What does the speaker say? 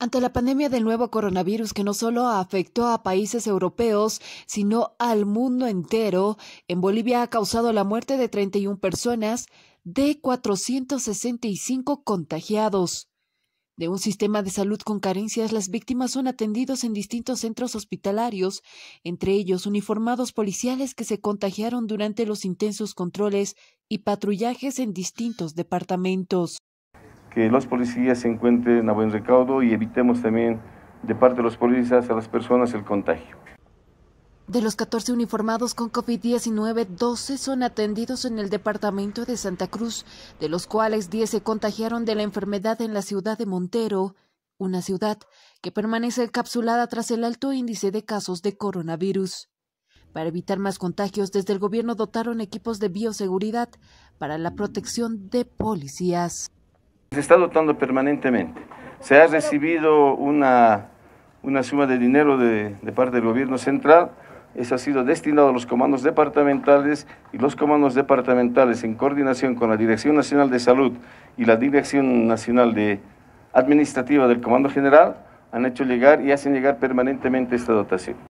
Ante la pandemia del nuevo coronavirus que no solo afectó a países europeos, sino al mundo entero, en Bolivia ha causado la muerte de 31 personas de 465 contagiados. De un sistema de salud con carencias, las víctimas son atendidos en distintos centros hospitalarios, entre ellos uniformados policiales que se contagiaron durante los intensos controles y patrullajes en distintos departamentos que los policías se encuentren a buen recaudo y evitemos también de parte de los policías a las personas el contagio. De los 14 uniformados con COVID-19, 12 son atendidos en el departamento de Santa Cruz, de los cuales 10 se contagiaron de la enfermedad en la ciudad de Montero, una ciudad que permanece encapsulada tras el alto índice de casos de coronavirus. Para evitar más contagios, desde el gobierno dotaron equipos de bioseguridad para la protección de policías. Se está dotando permanentemente. Se ha recibido una, suma de dinero de, de parte del gobierno central. Eso ha sido destinado a los comandos departamentales y los comandos departamentales, en coordinación con la Dirección Nacional de Salud y la Dirección Nacional de Administrativa del Comando General, han hecho llegar y hacen llegar permanentemente esta dotación.